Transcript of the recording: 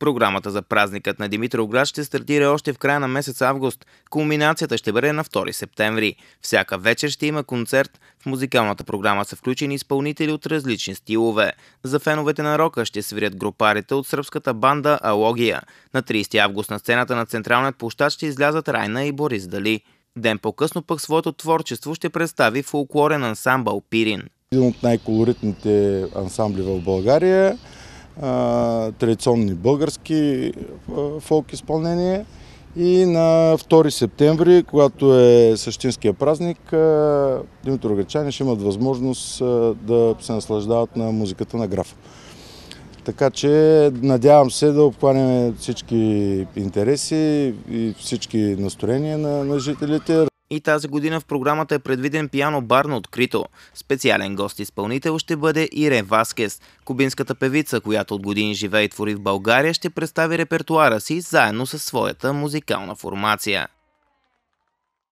Програмата за празникът на Димитровград ще стартира още в края на месец август. Кулминацията ще бъде на 2 септември. Всяка вечер ще има концерт. В музикалната програма са включени изпълнители от различни стилове. За феновете на рока ще свирят групарите от сръбската банда Алогия. На 30 август на сцената на Централният площад ще излязат Райна и Борис Дали. Ден по-късно пък своето творчество ще представи фолклорен ансамбъл Пирин. Един от най-колоритните ансамбли в България – традиционни български фолк изпълнения. И на 2 септември, когато е същинския празник, Димитро Гречани ще имат възможност да се наслаждават на музиката на графа. Така че надявам се да обхванем всички интереси и всички настроения на, на жителите. И тази година в програмата е предвиден пиано бар на открито. Специален гост-изпълнител ще бъде Ире Васкес. Кубинската певица, която от години живее и твори в България, ще представи репертуара си заедно с своята музикална формация.